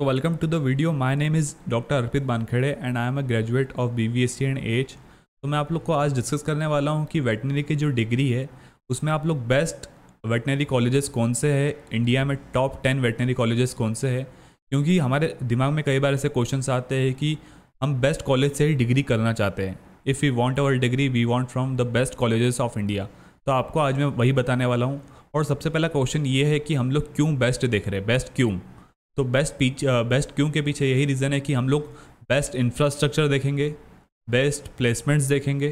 So welcome to the video. My name is Dr. Arpit Bankhede and I am a B of BVSC and H तो मैं आप लोग को आज discuss करने वाला हूँ कि वेटनरी की जो डिग्री है उसमें आप लोग बेस्ट वेटनरी कॉलेजेस कौन से हैं इंडिया में टॉप टेन वेटनरी कॉलेजेस कौन से हैं क्योंकि हमारे दिमाग में कई बार ऐसे क्वेश्चन आते हैं कि हम बेस्ट कॉलेज से ही डिग्री करना चाहते हैं if you want our degree we want from the best colleges of India तो आपको आज मैं वही बताने वाला हूँ और सबसे पहला क्वेश्चन ये है कि हम लोग क्यों बेस्ट देख रहे हैं बेस्ट क्यों तो बेस्ट पीछे बेस्ट क्यों के पीछे यही रीज़न है कि हम लोग बेस्ट इंफ्रास्ट्रक्चर देखेंगे बेस्ट प्लेसमेंट्स देखेंगे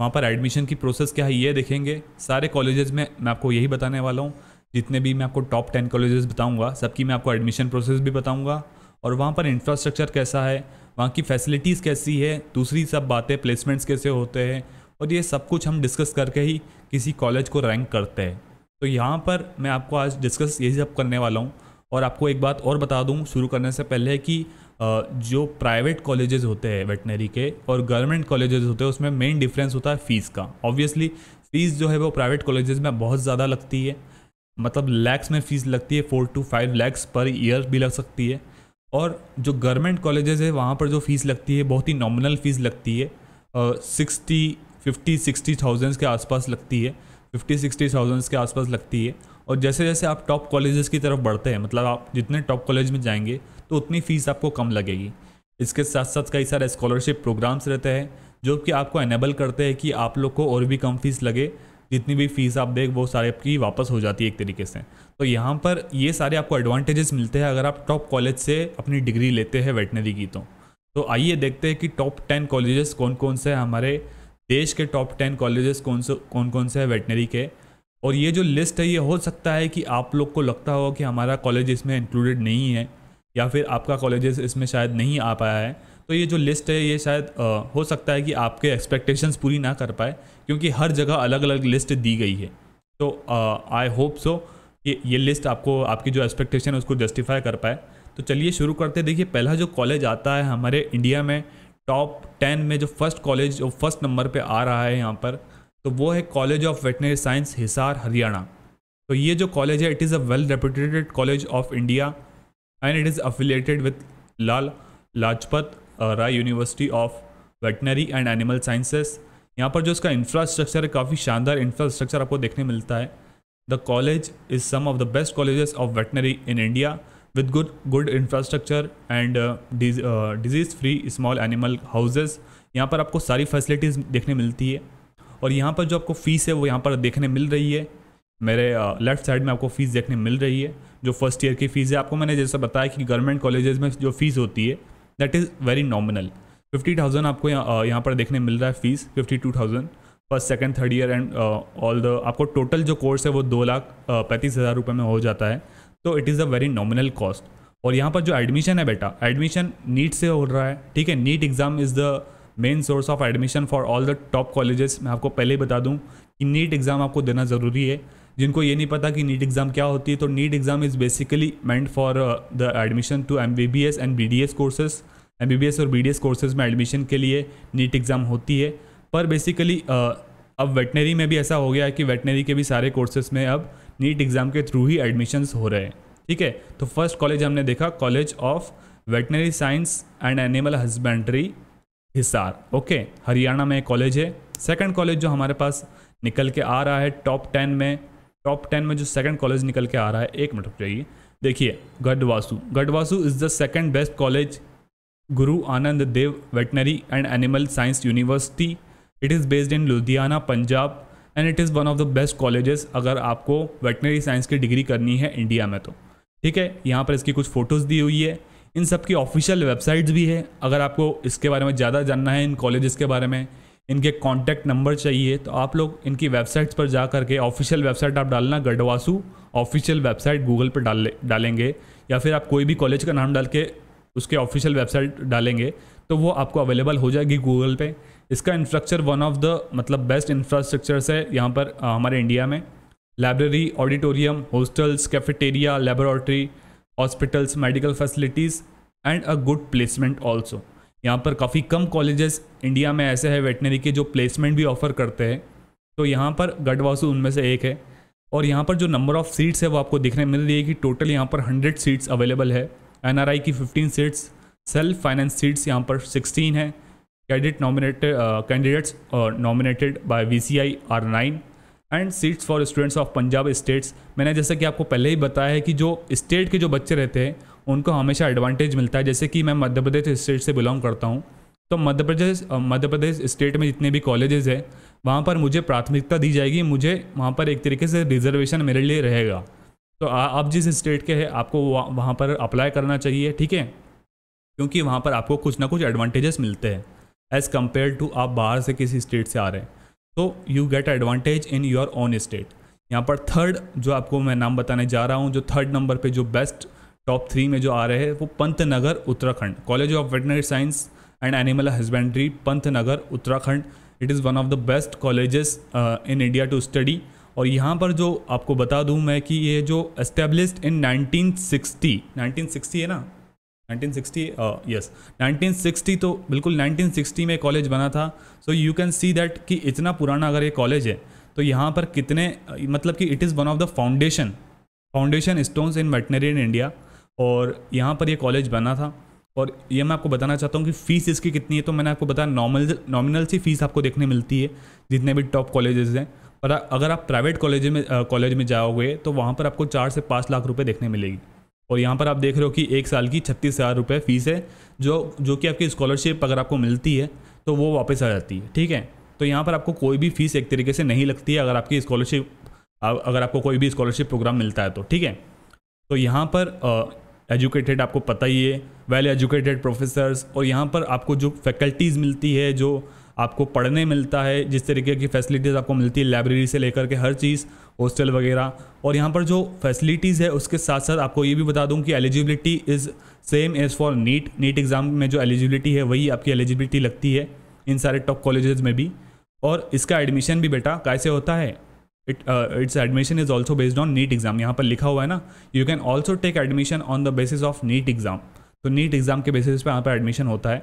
वहाँ पर एडमिशन की प्रोसेस क्या है ये देखेंगे सारे कॉलेजेस में मैं आपको यही बताने वाला हूँ जितने भी मैं आपको टॉप टेन कॉलेजेस बताऊँगा सबकी मैं आपको एडमिशन प्रोसेस भी बताऊँगा और वहाँ पर इंफ्रास्ट्रक्चर कैसा है वहाँ की फैसिलिटीज़ कैसी है दूसरी सब बातें प्लेसमेंट्स कैसे होते हैं और ये सब कुछ हम डिस्कस करके ही किसी कॉलेज को रैंक करते हैं तो यहाँ पर मैं आपको आज डिस्कस यही सब करने वाला हूँ और आपको एक बात और बता दूँ शुरू करने से पहले कि जो प्राइवेट कॉलेजेस होते हैं वेटनरी के और गवर्नमेंट कॉलेजेस होते हैं उसमें मेन डिफरेंस होता है फ़ीस का ऑब्वियसली फ़ीस जो है वो प्राइवेट कॉलेजेस में बहुत ज़्यादा लगती है मतलब लैक्स में फ़ीस लगती है four to five lakhs per year भी लग सकती है और जो गवर्नमेंट कॉलेजेस है वहाँ पर जो फ़ीस लगती है बहुत ही नॉमिनल फ़ीस लगती है सिक्सटी फिफ्टी सिक्सटी थाउजेंड्स के आसपास लगती है फिफ्टी सिक्सटी थाउजेंड्स के आसपास लगती है और जैसे जैसे आप टॉप कॉलेजेस की तरफ बढ़ते हैं मतलब आप जितने टॉप कॉलेज में जाएंगे तो उतनी फ़ीस आपको कम लगेगी इसके साथ साथ कई सारे स्कॉलरशिप प्रोग्राम्स रहते हैं जो कि आपको एनेबल करते हैं कि आप लोग को और भी कम फीस लगे जितनी भी फीस आप देख वो सारे आपकी वापस हो जाती है एक तरीके से तो यहाँ पर ये सारे आपको एडवांटेजेस मिलते हैं अगर आप टॉप कॉलेज से अपनी डिग्री लेते हैं वेटनरी की तो तो आइए देखते हैं कि टॉप टेन कॉलेजेस कौन कौन से हमारे देश के टॉप टेन कॉलेजेस कौन से कौन कौन से हैं वेटनरी के और ये जो लिस्ट है ये हो सकता है कि आप लोग को लगता हो कि हमारा कॉलेज इसमें इंक्लूडेड नहीं है या फिर आपका कॉलेजेस इसमें शायद नहीं आ पाया है तो ये जो लिस्ट है ये शायद आ, हो सकता है कि आपके एक्सपेक्टेशंस पूरी ना कर पाए क्योंकि हर जगह अलग अलग लिस्ट दी गई है तो आई होप सो कि ये लिस्ट आपको आपकी जो एक्सपेक्टेशन है उसको जस्टिफाई कर पाए तो चलिए शुरू करते देखिए पहला जो कॉलेज आता है हमारे इंडिया में टॉप टेन में जो फर्स्ट कॉलेज जो फर्स्ट नंबर पे आ रहा है यहाँ पर तो वो है college of veterinary science Hisar Haryana तो ये जो कॉलेज है it is a well reputed college of India and it is affiliated with Lala Lajpat Rai university of veterinary and animal sciences यहाँ पर जो इसका इंफ्रास्ट्रक्चर है काफ़ी शानदार इंफ्रास्ट्रक्चर आपको देखने मिलता है the college is some of the best colleges of veterinary in India with good good infrastructure and disease free small animal houses यहाँ पर आपको सारी फैसिलिटीज़ देखने मिलती है और यहाँ पर जो आपको फ़ीस है वो यहाँ पर देखने मिल रही है मेरे लेफ्ट uh, साइड में आपको फ़ीस देखने मिल रही है जो फर्स्ट ईयर की फ़ीस है आपको मैंने जैसा बताया कि गवर्नमेंट कॉलेजेस में जो फ़ीस होती है that is very nominal fifty thousand आपको यहाँ uh, यहाँ पर देखने मिल रहा है fees fifty two thousand first second third year and all the आपको टोटल जो कोर्स है वो दो लाख uh, पैंतीस हज़ार रुपये में हो जाता है तो it is a very nominal cost और यहाँ पर जो एडमिशन है बेटा एडमिशन नीट से हो रहा है ठीक है NEET exam is the main source of admission for all the top colleges मैं आपको पहले ही बता दूँ कि नीट एग्ज़ाम आपको देना ज़रूरी है जिनको ये नहीं पता कि नीट एग्ज़ाम क्या होती है तो NEET exam is basically meant for the admission to M B B S and B D S courses M B B S और बी डी एस कोर्सेज में एडमिशन के लिए नीट एग्ज़ाम होती है पर बेसिकली uh, अब veterinary में भी ऐसा हो गया है कि वेटनरी के भी सारे कोर्सेज में अब नीट एग्ज़ाम के थ्रू ही एडमिशन्स हो रहे हैं ठीक है तो फर्स्ट कॉलेज हमने देखा college of veterinary science and animal husbandry Hisar okay Haryana में कॉलेज है सेकंड कॉलेज जो हमारे पास निकल के आ रहा है टॉप टेन में टॉप टेन में जो सेकंड कॉलेज निकल के आ रहा है एक मिनट चाहिए देखिए Gadvasu Gadvasu is the second best college Guru Anand Dev veterinary and animal science university it is based in Ludhiana Punjab and it is one of the best colleges अगर आपको वेटनरी साइंस की डिग्री करनी है इंडिया में तो ठीक है यहाँ पर इसकी कुछ फ़ोटोज़ दी हुई है इन सब की ऑफिशियल वेबसाइट्स भी है अगर आपको इसके बारे में ज़्यादा जानना है इन कॉलेजेस के बारे में इनके कॉन्टैक्ट नंबर चाहिए तो आप लोग इनकी वेबसाइट्स पर जा करके ऑफिशियल वेबसाइट आप डालना गढ़वासू ऑफिशियल वेबसाइट गूगल पर डाल डालेंगे या फिर आप कोई भी कॉलेज का नाम डाल के उसके ऑफिशियल वेबसाइट डालेंगे तो वो आपको अवेलेबल हो जाएगी गूगल पे इसका इंफ्रास्ट्रक्चर वन ऑफ द मतलब बेस्ट इंफ्रास्ट्रक्चर्स है यहाँ पर आ, हमारे इंडिया में library auditorium hostels cafeteria laboratory hospitals medical facilities and a good placement also यहाँ पर काफ़ी कम कॉलेजेस इंडिया में ऐसे हैं वेटनरी के जो प्लेसमेंट भी ऑफर करते हैं तो यहाँ पर गढ़वासु उनमें से एक है और यहाँ पर जो नंबर ऑफ़ सीट्स है वो आपको देखने मिल रही है कि टोटल यहाँ पर हंड्रेड सीट्स अवेलेबल है एन की fifteen seats self finance seats यहाँ पर सिक्सटीन है Candidate nominate candidates nominated by V C I R nine and seats for students of Punjab states मैंने जैसा कि आपको पहले ही बताया है कि जो स्टेट के जो बच्चे रहते हैं उनको हमेशा एडवांटेज मिलता है जैसे कि मैं मध्य प्रदेश स्टेट से बिलोंग करता हूँ तो मध्य प्रदेश मध्य प्रदेश स्टेट में जितने भी कॉलेजेस हैं वहाँ पर मुझे प्राथमिकता दी जाएगी मुझे वहाँ पर एक तरीके से रिजर्वेशन मेरे लिए रहेगा तो आ, आप जिस स्टेट के हैं आपको वहाँ पर अप्लाई करना चाहिए ठीक है क्योंकि वहाँ पर आपको कुछ ना कुछ एडवांटेजेस मिलते हैं एज़ कम्पेयर टू आप बाहर से किसी स्टेट से आ रहे हैं तो you get advantage in your own state यहाँ पर थर्ड जो आपको मैं नाम बताने जा रहा हूँ जो थर्ड नंबर पे जो बेस्ट टॉप थ्री में जो आ रहे हैं वो Pantnagar Uttarakhand college of veterinary science and animal husbandry Pantnagar Uttarakhand it is one of the best colleges in India to study और यहाँ पर जो आपको बता दूँ मैं कि ये जो एस्टेब्लिश इन 1960 1960 है ना 1960 यस uh, yes. 1960 तो बिल्कुल 1960 में कॉलेज बना था so you can see that कि इतना पुराना अगर ये कॉलेज है तो यहाँ पर कितने uh, मतलब कि it is one of the foundation foundation stones in veterinary in India और यहाँ पर ये कॉलेज बना था और ये मैं आपको बताना चाहता हूँ कि फ़ीस इसकी कितनी है तो मैंने आपको बताया नॉर्मल नॉमिनल सी फ़ीस आपको देखने मिलती है जितने भी टॉप कॉलेजेस हैं पर अगर आप प्राइवेट कॉलेज में कॉलेज uh, में जाओगे तो वहाँ पर आपको चार से पाँच लाख रुपये देखने मिलेगी और यहाँ पर आप देख रहे हो कि एक साल की छत्तीस हज़ार रुपये फ़ीस है जो जो कि आपकी स्कॉलरशिप अगर आपको मिलती है तो वो वापस आ जाती है ठीक है तो यहाँ पर आपको कोई भी फ़ीस एक तरीके से नहीं लगती है अगर आपकी स्कॉलरशिप अगर आपको कोई भी स्कॉलरशिप प्रोग्राम मिलता है तो ठीक है तो यहाँ पर एजुकेटेड आपको पता ही है वेल एजुकेटेड प्रोफेसर्स और यहाँ पर आपको जो फैकल्टीज़ मिलती है जो आपको पढ़ने मिलता है जिस तरीके की फैसिलिटीज़ आपको मिलती है लाइब्रेरी से लेकर के हर चीज़ हॉस्टल वगैरह और यहाँ पर जो फैसिलिटीज़ है उसके साथ साथ आपको ये भी बता दूँ कि eligibility is same as for NEET NEET exam में जो एलिजिबिलिटी है वही आपकी एलिजिबिलिटी लगती है इन सारे टॉप कॉलेजेस में भी और इसका एडमिशन भी बेटा कैसे होता है it it's admission is also based on NEET exam यहाँ पर लिखा हुआ है ना you can also take admission on the basis of NEET exam तो नीट एग्ज़ाम के बेसिस पे यहाँ पर एडमिशन होता है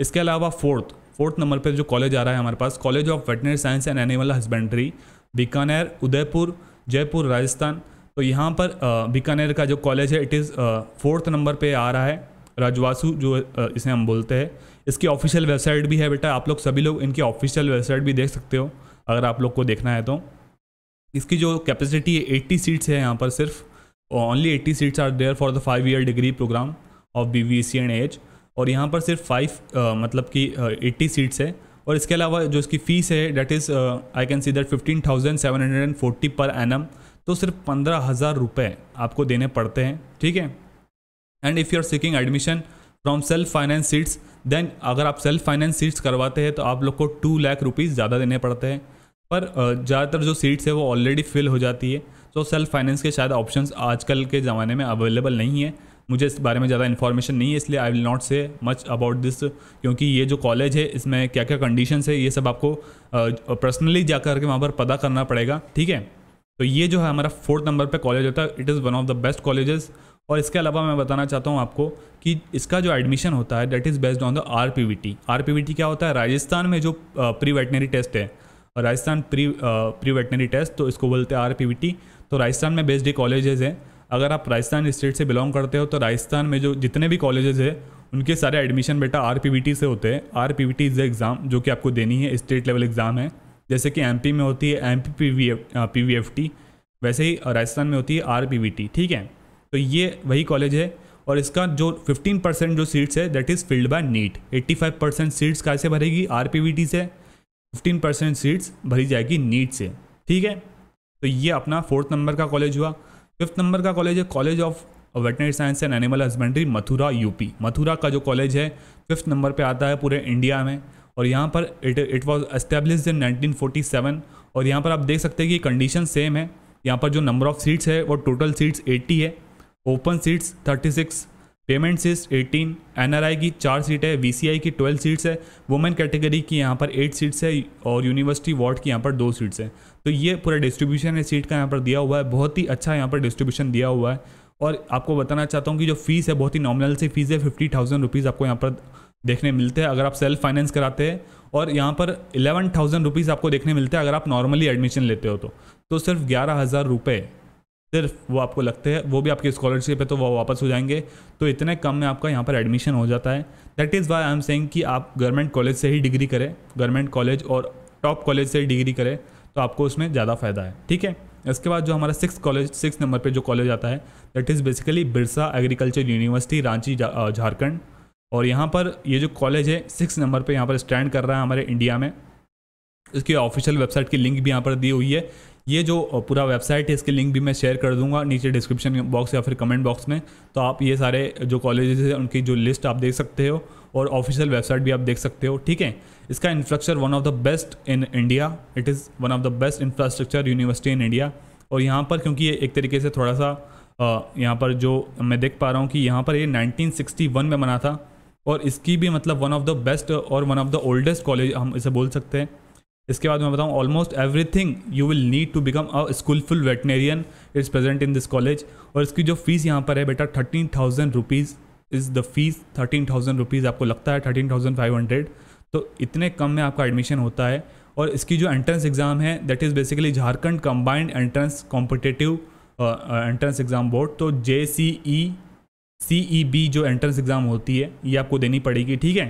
इसके अलावा फोर्थ फोर्थ नंबर पर जो कॉलेज आ रहा है हमारे पास college of veterinary science and animal husbandry Bikaner Udaipur Jaipur Rajasthan तो यहाँ पर बीकानेर का जो कॉलेज है इट इज़ फोर्थ नंबर पे आ रहा है राजवासु जो इसे हम बोलते हैं इसकी ऑफिशियल वेबसाइट भी है बेटा आप लोग सभी लोग इनकी ऑफिशियल वेबसाइट भी देख सकते हो अगर आप लोग को देखना है तो इसकी जो कैपेसिटी है एट्टी सीट्स है यहाँ पर सिर्फ only eighty seats are there for the five year degree program of B V C and AH और यहाँ पर सिर्फ फाइव मतलब कि एट्टी सीट्स है और इसके अलावा जो इसकी फ़ीस है that is I can see that fifteen thousand seven hundred and forty per annum तो सिर्फ पंद्रह हज़ार रुपये आपको देने पड़ते हैं ठीक है and if you are seeking admission from self finance seats then अगर आप सेल्फ फाइनेंस सीट्स करवाते हैं तो आप लोग को टू लाख रुपीज़ ज़्यादा देने पड़ते हैं पर ज़्यादातर जो सीट्स है वो ऑलरेडी फिल हो जाती है तो सेल्फ फाइनेंस के शायद ऑप्शंस आजकल के ज़माने में अवेलेबल नहीं है मुझे इस बारे में ज़्यादा इन्फॉर्मेशन नहीं है इसलिए I will not say much about this क्योंकि ये जो कॉलेज है इसमें क्या क्या कंडीशन है ये सब आपको पर्सनली जा करके वहाँ पर पता करना पड़ेगा ठीक है तो ये जो है हमारा फोर्थ नंबर पर कॉलेज होता है it is one of the best colleges और इसके अलावा मैं बताना चाहता हूँ आपको कि इसका जो एडमिशन होता है that is based on the R P V T R P V T क्या होता है राजस्थान में जो प्री वेटनरी टेस्ट है Rajasthan pre pre veterinary test तो इसको बोलते हैं आर पी वी टी तो राजस्थान में बेस्ड ही कॉलेजेस हैं अगर आप राजस्थान स्टेट से बिलोंग करते हो तो राजस्थान में जो जितने भी कॉलेजेस है उनके सारे एडमिशन बेटा आर से होते हैं आर पी इज़ एग्ज़ाम जो कि आपको देनी है स्टेट लेवल एग्ज़ाम है जैसे कि एम में होती है एम पी वैसे ही राजस्थान में होती है आर ठीक है तो ये वही कॉलेज है और इसका जो 15 परसेंट जो सीट्स है that is filled by NEET 85 percent seats कैसे से भरेगी आर से 15 परसेंट सीट्स भरी जाएगी नीट से ठीक है तो ये अपना फोर्थ नंबर का कॉलेज हुआ फिफ्थ नंबर का कॉलेज है college of veterinary science and animal husbandry Mathura UP Mathura का जो कॉलेज है फिफ्थ नंबर पे आता है पूरे इंडिया में और यहाँ पर it it was establish in 1947 और यहाँ पर आप देख सकते हैं कि कंडीशन सेम है यहाँ पर जो नंबर ऑफ सीट्स है वो टोटल सीट्स 80 है open seats 36 payment seats 18 NRI की चार सीट है वीसीआई की 12 सीट्स है वुमेन कैटेगरी की यहाँ पर एट सीट्स है और यूनिवर्सिटी वार्ड की यहाँ पर दो सीट्स है तो ये पूरा डिस्ट्रीब्यूशन है सीट का यहाँ पर दिया हुआ है बहुत ही अच्छा यहाँ पर डिस्ट्रीब्यूशन दिया हुआ है और आपको बताना चाहता हूँ कि जो फीस है बहुत ही नॉमिनल सी फीस है फिफ्टी थाउजेंड रुपीज़ आपको यहाँ पर देखने मिलते हैं अगर आप सेल्फ फाइनेंस कराते हैं और यहाँ पर इलेवन थाउजेंड रुपीज़ आपको देखने मिलते हैं अगर आप नॉर्मली एडमिशन लेते हो तो, तो सिर्फ ग्यारह हज़ार रुपये सिर्फ वो आपको लगते हैं वो भी आपकी स्कॉलरशिप है तो वो वापस हो जाएंगे तो इतने कम में आपका यहाँ पर एडमिशन हो जाता है that is why I am saying कि आप गवर्नमेंट कॉलेज से ही डिग्री करें गवर्नमेंट कॉलेज और टॉप कॉलेज से ही डिग्री करें तो आपको उसमें ज़्यादा फायदा है ठीक है इसके बाद जो हमारा सिक्स कॉलेज सिक्स नंबर पे जो कॉलेज आता है that is basically Birsa agriculture university Ranchi Jharkhand और यहाँ पर ये जो कॉलेज है सिक्स नंबर पे यहाँ पर स्टैंड कर रहा है हमारे इंडिया में इसकी ऑफिशियल वेबसाइट की लिंक भी यहाँ पर दी हुई है ये जो uh, पूरा वेबसाइट है इसकी लिंक भी मैं शेयर कर दूंगा नीचे डिस्क्रिप्शन बॉक्स या फिर कमेंट बॉक्स में तो आप ये सारे जो कॉलेजेस हैं उनकी जो लिस्ट आप देख सकते हो और ऑफिशियल वेबसाइट भी आप देख सकते हो ठीक है इसका infrastructure one of the best in India it is one of the best infrastructure university in India और यहाँ पर क्योंकि ये एक तरीके से थोड़ा सा यहाँ पर जो मैं देख पा रहा हूँ कि यहाँ पर ये 1961 में बना था और इसकी भी मतलब वन ऑफ द बेस्ट और one of the oldest college हम इसे बोल सकते हैं इसके बाद मैं बताऊँ almost everything you will need to become a skillful veterinarian is present in this college और इसकी जो फीस यहाँ पर है बेटा thirteen thousand rupees is the fees thirteen thousand rupees आपको लगता है थर्टीन थाउजेंड फाइव हंड्रेड तो इतने कम में आपका एडमिशन होता है और इसकी जो एंट्रेंस एग्ज़ाम है that is basically Jharkhand combined entrance competitive entrance exam board तो J C E C E B जो एंट्रेंस एग्ज़ाम होती है ये आपको देनी पड़ेगी ठीक है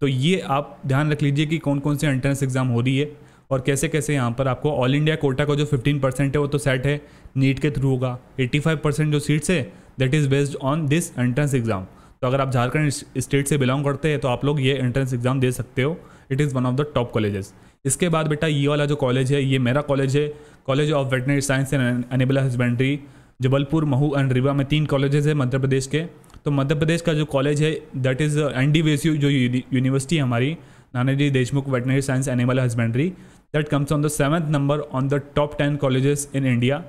तो ये आप ध्यान रख लीजिए कि कौन कौन से एंट्रेंस एग्ज़ाम हो रही है और कैसे कैसे यहाँ पर आपको ऑल इंडिया कोटा का जो 15 परसेंट है वो तो सेट है नीट के थ्रू होगा 85 परसेंट जो सीट्स है that is based on this entrance exam तो अगर आप झारखंड स्टेट से बिलोंग करते हैं तो आप लोग ये एंट्रेंस एग्ज़ाम दे सकते हो it is one of the top colleges इसके बाद बेटा ये वाला जो कॉलेज है ये मेरा कॉलेज है college of veterinary science and animal husbandry Jabalpur Mhow and Rewa में तीन कॉलेजेस है मध्य प्रदेश के तो मध्य प्रदेश का जो कॉलेज है दैट इज़ एन डी जो यूनिवर्सिटी है हमारी Nanaji Deshmukh veterinary science animal husbandry that comes on the seventh number on the top ten colleges in India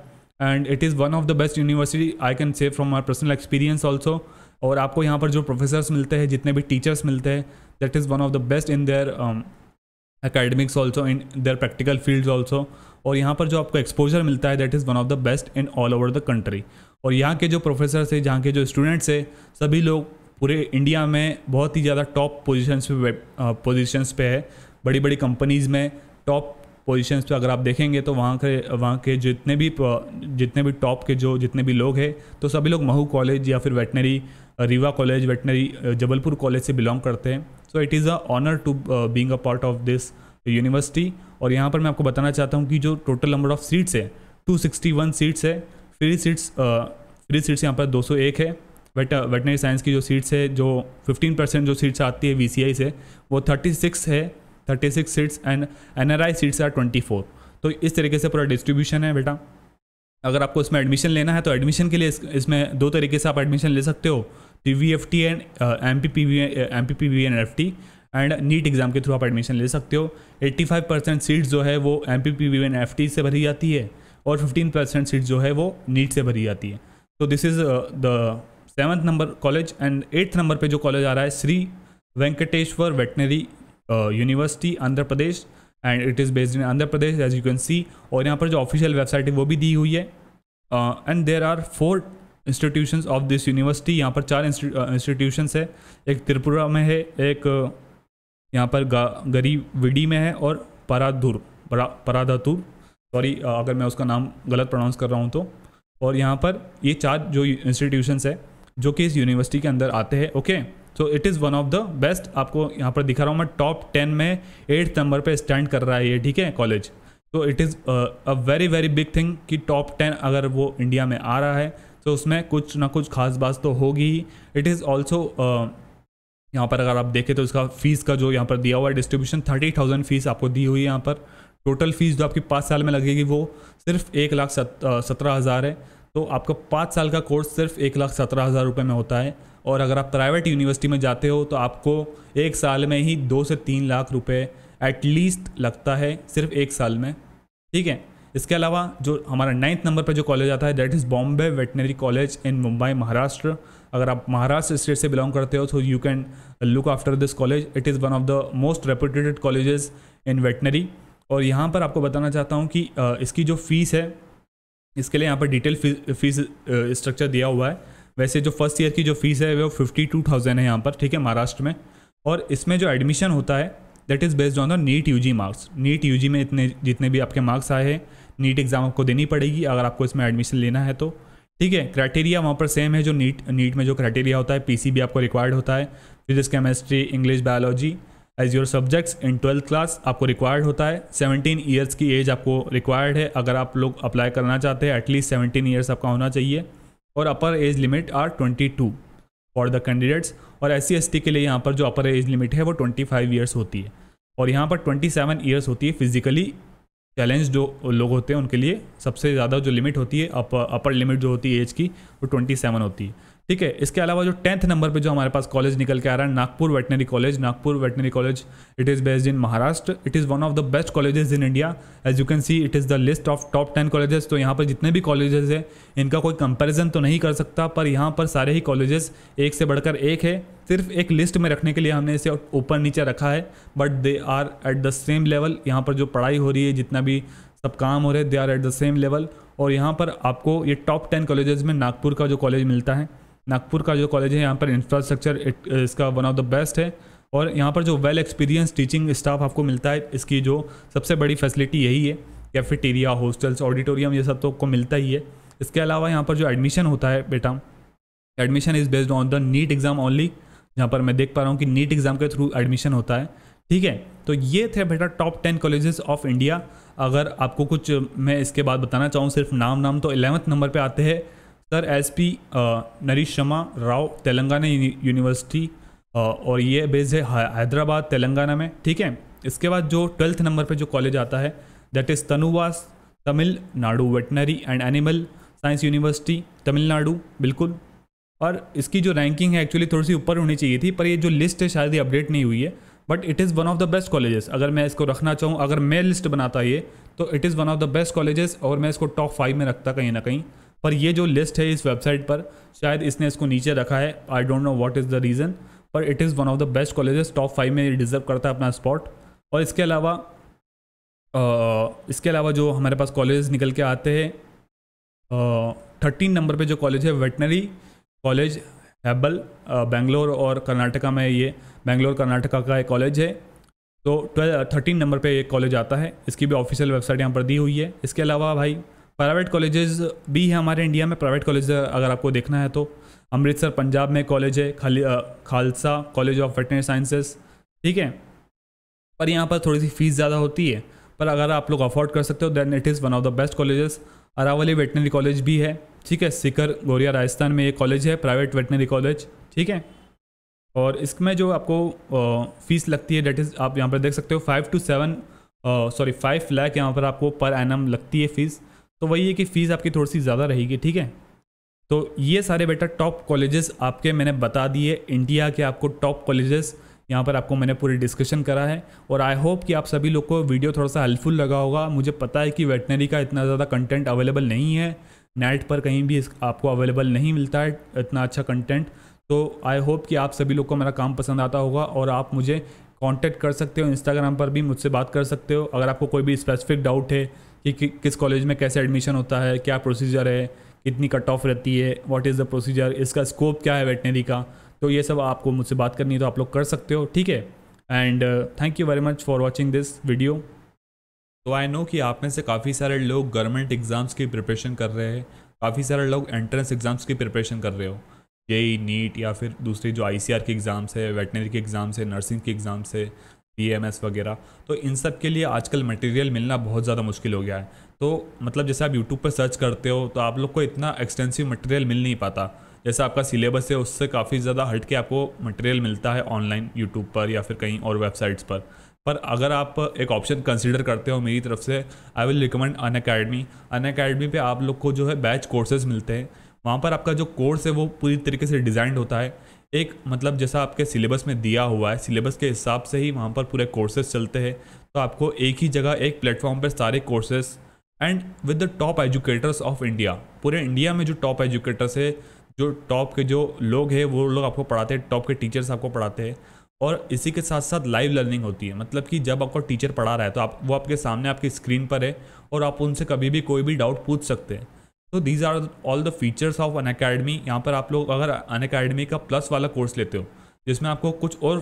and it is one of the best university I can say from my personal experience also और आपको यहाँ पर जो professors मिलते हैं जितने भी teachers मिलते हैं that is one of the best in their academics also in their practical fields also और यहाँ पर जो आपको एक्सपोजर मिलता है that is one of the best in all over the country और यहाँ के जो प्रोफेसर है यहाँ के जो स्टूडेंट्स है सभी लोग पूरे इंडिया में बहुत ही ज़्यादा टॉप पोजिशन पे पोजीशंस uh, पे है बड़ी बड़ी कंपनीज़ में टॉप पोजीशंस पे अगर आप देखेंगे तो वहाँ के वहाँ के जितने भी जितने भी टॉप के जो जितने भी लोग हैं तो सभी लोग महू कॉलेज या फिर veterinary Rewa college veterinary Jabalpur college से बिलोंग करते हैं so it is a honour to being a part of this university और यहाँ पर मैं आपको बताना चाहता हूँ कि जो टोटल नंबर ऑफ सीट्स है टू सिक्सटी वन सीट्स है फ्री सीट्स फ्री सीट्स यहाँ पर दो सौ एक है वेट वेटनरी साइंस की जो सीट्स है जो फिफ्टीन परसेंट जो सीट्स आती है वी से वो थर्टी सिक्स है thirty six seats and N R I seats are twenty four तो इस तरीके से पूरा डिस्ट्रीब्यूशन है बेटा अगर आपको इसमें एडमिशन लेना है तो एडमिशन के लिए इस, इसमें दो तरीके से आप एडमिशन ले सकते हो P V F T and M P P V M P P V and F T and NEET exam के थ्रू आप एडमिशन ले सकते हो 85 परसेंट सीट्स जो है वो M P P V and F T से भरी जाती है और 15 परसेंट सीट जो है वो नीट से भरी जाती है तो this is the seventh number college and eighth number पे जो कॉलेज आ रहा है Shri Venkateswara veterinary uh, university Andhra Pradesh and it is based in Andhra Pradesh as you can और यहाँ पर जो ऑफिशियल वेबसाइट है वो भी दी हुई है and there are four institutions of this university यहाँ पर चार इंस्टीट्यूशंस uh, है एक त्रिपुरा में है एक uh, यहाँ पर गरीबविडी में है और पराधुर परा पराधातुर सॉरी uh, अगर मैं उसका नाम गलत प्रोनाउंस कर रहा हूँ तो और यहाँ पर ये चार जो इंस्टीट्यूशंस है जो कि इस यूनिवर्सिटी के अंदर आते हैं okay okay? So it is one of the best आपको यहाँ पर दिखा रहा हूँ मैं टॉप टेन में एट नंबर पर स्टैंड कर रहा है ये ठीक है कॉलेज तो it is a very very big thing कि टॉप टेन अगर वो इंडिया में आ रहा है तो उसमें कुछ ना कुछ खास बात तो होगी ही इट इज़ ऑल्सो यहाँ पर अगर आप देखें तो इसका फीस का जो यहाँ पर दिया हुआ है डिस्ट्रीब्यूशन थर्टी थाउजेंड फीस आपको दी हुई है यहाँ पर टोटल फीस जो आपकी पाँच साल में लगेगी वो सिर्फ एक लाख सत्रह हज़ार है तो आपका पाँच साल का कोर्स सिर्फ एक लाख सत्रह हज़ार रुपये में होता है और अगर आप प्राइवेट यूनिवर्सिटी में जाते हो तो आपको एक साल में ही दो से तीन लाख रुपये एटलीस्ट लगता है सिर्फ एक साल में ठीक है इसके अलावा जो हमारा नाइन्थ नंबर पर जो कॉलेज आता है that is Bombay veterinary college in Mumbai Maharashtra अगर आप महाराष्ट्र स्टेट से बिलोंग करते हो तो you can look after this college it is one of the most reputed colleges in veterinary और यहाँ पर आपको बताना चाहता हूँ कि इसकी जो फीस है इसके लिए यहाँ पर डिटेल फीस स्ट्रक्चर दिया हुआ है वैसे जो फर्स्ट ईयर की जो फीस है वो फिफ्टी टू थाउजेंड है यहाँ पर ठीक है महाराष्ट्र में और इसमें जो एडमिशन होता है that is based on the NEET U G marks NEET U G में इतने जितने भी आपके मार्क्स आए हैं नीट एग्ज़ाम आपको देनी पड़ेगी अगर आपको इसमें एडमिशन लेना है तो ठीक है क्राइटेरिया वहाँ पर सेम है जो नीट नीट में जो क्राइटेरिया होता है पी भी आपको रिक्वायर्ड होता है physics chemistry English biology as your subjects in twelfth class आपको रिक्वायर्ड होता है सेवनटीन ईयर्स की एज आपको रिक्वायर्ड है अगर आप लोग अप्लाई करना चाहते हैं एटलीस्ट सेवनटीन ईयर्स आपका होना चाहिए और upper age limit are 22 for the candidates और एस सी के लिए यहाँ पर जो अपर एज लिमिट है वो 25 फाइव ईयर्स होती है और यहाँ पर 27 सेवन ईयर्स होती है फिजिकली चैलेंज जो लोग होते हैं उनके लिए सबसे ज़्यादा जो लिमिट होती है अपर अपर लिमिट जो होती है एज की वो 27 होती है ठीक है इसके अलावा जो टेंथ नंबर पे जो हमारे पास कॉलेज निकल के आ रहा है Nagpur veterinary college Nagpur veterinary college it is based in Maharashtra it is one of the best colleges in India as you can see it is the list of top ten colleges तो यहाँ पर जितने भी कॉलेजेस हैं इनका कोई कंपेरिजन तो नहीं कर सकता पर यहाँ पर सारे ही कॉलेजेस एक से बढ़कर एक है सिर्फ एक लिस्ट में रखने के लिए हमने इसे ऊपर नीचे रखा है but they are at the same level यहाँ पर जो पढ़ाई हो रही है जितना भी सब काम हो रहे हैं they are at the same level और यहाँ पर आपको ये टॉप टेन कॉलेजेस में नागपुर का जो कॉलेज मिलता है नागपुर का जो कॉलेज है यहाँ पर इंफ्रास्ट्रक्चर uh, इसका वन ऑफ द बेस्ट है और यहाँ पर जो वेल एक्सपीरियंस टीचिंग स्टाफ आपको मिलता है इसकी जो सबसे बड़ी फैसिलिटी यही है कैफेटेरिया हॉस्टल्स ऑडिटोरियम ये सब तो आपको मिलता ही है इसके अलावा यहाँ पर जो एडमिशन होता है बेटा admission is based on the NEET exam only जहाँ पर मैं देख पा रहा हूँ कि नीट एग्ज़ाम के थ्रू एडमिशन होता है ठीक है तो ये थे बेटा top ten colleges of India अगर आपको कुछ मैं इसके बाद बताना चाहूँ सिर्फ नाम नाम तो एलेवंथ नंबर पर आते हैं sir S P Narish Sharma Rao Telangana university और ये बेस्ड है हैदराबाद तेलंगाना में ठीक है इसके बाद जो ट्वेल्थ नंबर पे जो कॉलेज आता है that is TANUVAS Tamil Nadu veterinary and animal science university Tamil Nadu बिल्कुल और इसकी जो रैंकिंग है एक्चुअली थोड़ी सी ऊपर होनी चाहिए थी पर ये जो लिस्ट है शायद ये अपडेट नहीं हुई है but it is one of the best colleges अगर मैं इसको रखना चाहूँ अगर मैं लिस्ट बनाता ये तो it is one of the best colleges और मैं इसको टॉप फाइव में रखता कहीं ना कहीं पर ये जो लिस्ट है इस वेबसाइट पर शायद इसने इसको नीचे रखा है I don't know what is the reason पर it is one of the best colleges top five में डिज़र्व करता है अपना स्पॉट और इसके अलावा इसके अलावा जो हमारे पास कॉलेज निकल के आते हैं थर्टीन नंबर पे जो कॉलेज है वेटनरी कॉलेज हैबल बेंगलोर और कर्नाटका में ये बेंगलोर कर्नाटका का एक कॉलेज है तो ट्वेल्व थर्टीन नंबर पे एक कॉलेज आता है इसकी भी ऑफिशियल वेबसाइट यहाँ पर दी हुई है इसके अलावा भाई प्राइवेट कॉलेजेस भी हैं हमारे इंडिया में प्राइवेट कॉलेज अगर आपको देखना है तो अमृतसर पंजाब में कॉलेज है खाली Khalsa college of veterinary sciences ठीक है पर यहाँ पर थोड़ी सी फीस ज़्यादा होती है पर अगर आप लोग अफोर्ड कर सकते हो then it is one of the best colleges Aravali veterinary college भी है ठीक है सिकर गोरिया राजस्थान में ये कॉलेज है प्राइवेट वेटनरी कॉलेज ठीक है और इसमें जो आपको फ़ीस लगती है डेट इज़ आप यहाँ पर देख सकते हो five two seven sorry five lakh यहाँ पर आपको पर एन लगती है फ़ीस तो वही है कि फ़ीस आपकी थोड़ी सी ज़्यादा रहेगी ठीक है तो ये सारे बेटा टॉप कॉलेजेस आपके मैंने बता दिए इंडिया के आपको टॉप कॉलेजेस यहाँ पर आपको मैंने पूरी डिस्कशन करा है और आई होप कि आप सभी लोग को वीडियो थोड़ा सा हेल्पफुल लगा होगा मुझे पता है कि वेटनरी का इतना ज़्यादा कंटेंट अवेलेबल नहीं है नेट पर कहीं भी आपको अवेलेबल नहीं मिलता है इतना अच्छा कंटेंट तो आई होप कि आप सभी लोग को मेरा काम पसंद आता होगा और आप मुझे कॉन्टैक्ट कर सकते हो इंस्टाग्राम पर भी मुझसे बात कर सकते हो अगर आपको कोई भी स्पेसिफिक डाउट है कि, किस कॉलेज में कैसे एडमिशन होता है क्या प्रोसीजर है कितनी कट ऑफ रहती है व्हाट इज़ द प्रोसीजर इसका स्कोप क्या है वेटनरी का तो ये सब आपको मुझसे बात करनी है तो आप लोग कर सकते हो ठीक है and thank you very much for watching this video तो आई नो कि आप में से काफ़ी सारे लोग गवर्नमेंट एग्ज़ाम्स की प्रिपरेशन कर रहे हैं काफ़ी सारे लोग एंट्रेंस एग्ज़ाम्स की प्रिपरेशन कर रहे हो जेई नीट या फिर दूसरी जो आई की एग्ज़ाम्स है वेटनरी के एग्ज़ाम्स है नर्सिंग के एग्ज़ाम्स है पीएमएस e वगैरह तो इन सब के लिए आजकल मटेरियल मिलना बहुत ज़्यादा मुश्किल हो गया है तो मतलब जैसे आप यूट्यूब पर सर्च करते हो तो आप लोग को इतना एक्सटेंसिव मटेरियल मिल नहीं पाता जैसे आपका सिलेबस है उससे काफ़ी ज़्यादा हट के आपको मटेरियल मिलता है ऑनलाइन यूट्यूब पर या फिर कहीं और वेबसाइट्स पर पर अगर आप एक ऑप्शन कंसिडर करते हो मेरी तरफ से I will recommend Unacademy Unacademy पर आप लोग को जो है बैच कोर्सेज मिलते हैं वहाँ पर आपका जो कोर्स है वो पूरी तरीके से डिज़ाइंड होता है एक मतलब जैसा आपके सिलेबस में दिया हुआ है सिलेबस के हिसाब से ही वहाँ पर पूरे कोर्सेज चलते हैं तो आपको एक ही जगह एक प्लेटफॉर्म पर सारे courses and with the top educators of India पूरे इंडिया में जो टॉप एजुकेटर्स है जो टॉप के जो लोग हैं वो लोग आपको पढ़ाते हैं टॉप के टीचर्स आपको पढ़ाते हैं और इसी के साथ साथ लाइव लर्निंग होती है मतलब कि जब आपको टीचर पढ़ा रहा है तो आप वो आपके सामने आपकी स्क्रीन पर है और आप उनसे कभी भी कोई भी डाउट पूछ सकते हैं तो these are all the features of Unacademy यहाँ पर आप लोग अगर अन अकेडमी का प्लस वाला कोर्स लेते हो जिसमें आपको कुछ और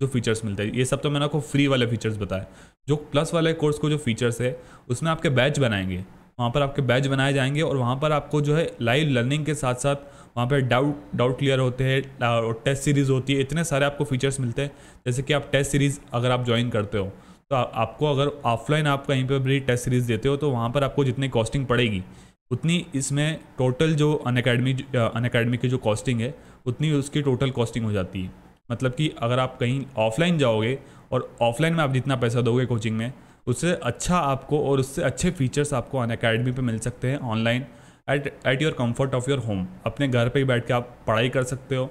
जो फीचर्स मिलते हैं ये सब तो मैंने आपको फ्री वाले फीचर्स बताए जो प्लस वाले कोर्स को जो फीचर्स है उसमें आपके बैच बनाएंगे वहाँ पर आपके बैच बनाए जाएंगे और वहाँ पर आपको जो है लाइव लर्निंग के साथ साथ वहाँ पर डाउट डाउट क्लियर होते हैं और टेस्ट सीरीज़ होती है इतने सारे आपको फीचर्स मिलते हैं जैसे कि आप टेस्ट सीरीज़ अगर आप ज्वाइन करते हो तो आपको अगर ऑफलाइन आप कहीं पर भी टेस्ट सीरीज़ देते हो तो वहाँ पर आपको जितनी कॉस्टिंग पड़ेगी उतनी इसमें टोटल जो अन अकेडमी अन अकेडमी की जो कॉस्टिंग है उतनी उसकी टोटल कॉस्टिंग हो जाती है मतलब कि अगर आप कहीं ऑफलाइन जाओगे और ऑफलाइन में आप जितना पैसा दोगे कोचिंग में उससे अच्छा आपको और उससे अच्छे फीचर्स आपको अन अकेडमी पर मिल सकते हैं online at at your comfort of your home अपने घर पर ही बैठ के आप पढ़ाई कर सकते हो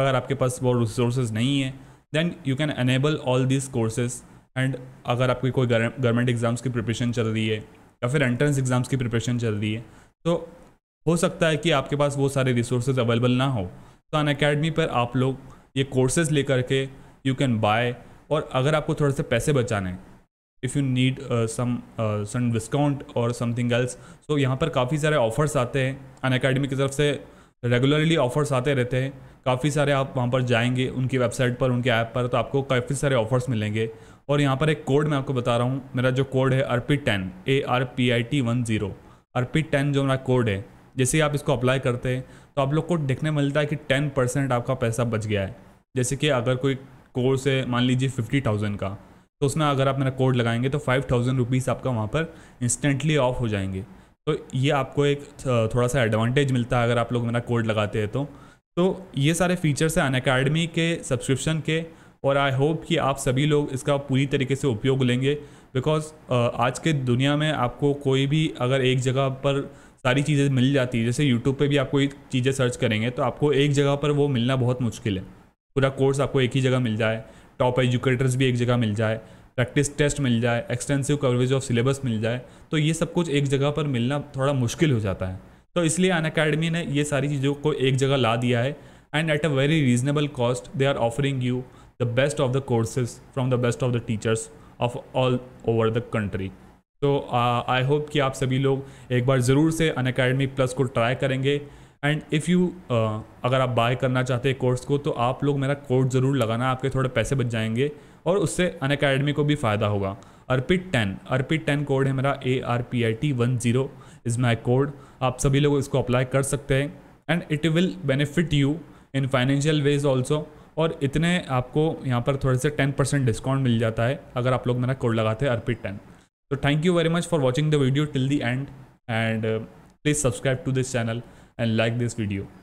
अगर आपके पास वो रिसोर्सेज नहीं है then you can enable all this courses and अगर आपकी कोई गवर्नमेंट एग्ज़ाम्स की प्रिपरेशन चल रही है या फिर एंट्रेंस एग्ज़ाम्स की प्रिपरेशन चल रही है तो हो सकता है कि आपके पास वो सारे रिसोर्सेज अवेलेबल ना हो तो अन अकेडमी पर आप लोग ये कोर्सेज ले करके यू कैन बाय और अगर आपको थोड़े से पैसे बचाने if you need some some discount और समथिंग एल्स सो यहाँ पर काफ़ी सारे ऑफर्स आते हैं अन अकेडमी की तरफ से रेगुलरली ऑफर्स आते रहते हैं काफ़ी सारे आप वहाँ पर जाएंगे उनकी वेबसाइट पर उनके ऐप पर तो आपको काफ़ी सारे ऑफर्स मिलेंगे और यहाँ पर एक कोड मैं आपको बता रहा हूँ मेरा जो कोड है P ten A R P I T one zero Arpit ten जो हमारा कोड है जैसे ही आप इसको अप्लाई करते हैं तो आप लोग को देखने मिलता है कि टेन परसेंट आपका पैसा बच गया है जैसे कि अगर कोई कोर्स है मान लीजिए फिफ्टी थाउजेंड का तो उसमें अगर आप मेरा कोड लगाएंगे तो फाइव थाउजेंड रुपीज़ आपका वहाँ पर इंस्टेंटली ऑफ हो जाएंगे तो ये आपको एक थोड़ा सा एडवांटेज मिलता है अगर आप लोग मेरा कोड लगाते हैं तो तो ये सारे फीचर्स हैं अन के सब्सक्रिप्शन के और आई होप कि आप सभी लोग इसका पूरी तरीके से उपयोग लेंगे बिकॉज uh, आज के दुनिया में आपको कोई भी अगर एक जगह पर सारी चीज़ें मिल जाती है जैसे यूट्यूब पे भी आपको चीज़ें सर्च करेंगे तो आपको एक जगह पर वो मिलना बहुत मुश्किल है पूरा कोर्स आपको एक ही जगह मिल जाए टॉप एजुकेटर्स भी एक जगह मिल जाए प्रैक्टिस टेस्ट मिल जाए एक्सटेंसिव कवरेज ऑफ सिलेबस मिल जाए तो ये सब कुछ एक जगह पर मिलना थोड़ा मुश्किल हो जाता है तो इसलिए अन अकेडमी ने ये सारी चीज़ों को एक जगह ला दिया है and at a very reasonable cost they are offering you the best of the courses from the best of the teachers of all over the country तो आई होप कि आप सभी लोग एक बार ज़रूर से अन अकेडमी प्लस को ट्राई करेंगे एंड इफ़ यू अगर आप बाय करना चाहते हैं कोर्स को तो आप लोग मेरा कोड ज़रूर लगाना आपके थोड़े पैसे बच जाएंगे और उससे अन अकेडमी को भी फ़ायदा होगा Arpit ten Arpit ten code है मेरा A R P I T one zero is my code आप सभी लोग इसको अप्लाई कर सकते हैं and it will benefit you in financial ways also और इतने आपको यहाँ पर थोड़े से टेन परसेंट डिस्काउंट मिल जाता है अगर आप लोग मेरा कोड लगाते हैं अर्पित टेन तो thank you very much for watching the video till the end and please subscribe to this channel and like this video